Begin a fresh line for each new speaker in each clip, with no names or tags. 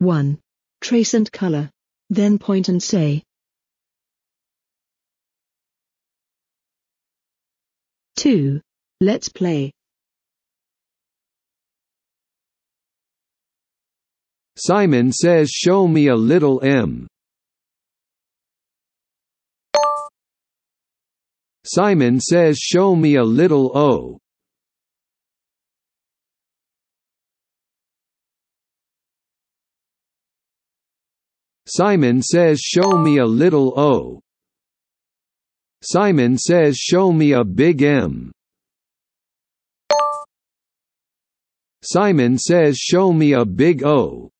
1. Trace and color. Then point and say. 2. Let's play. Simon says show me a little M. Simon says show me a little O.
Simon says show me a little o. Simon says show me a big M. Simon says show me a big O.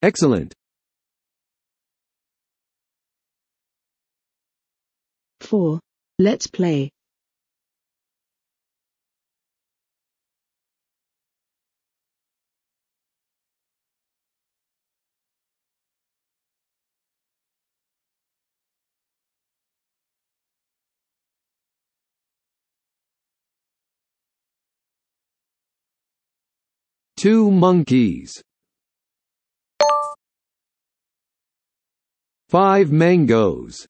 Excellent. Four. Let's play. Two monkeys Five mangoes.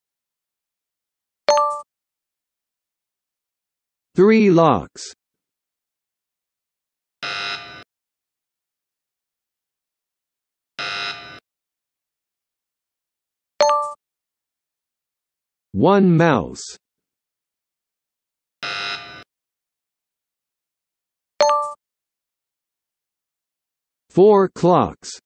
Three locks. One mouse. Four clocks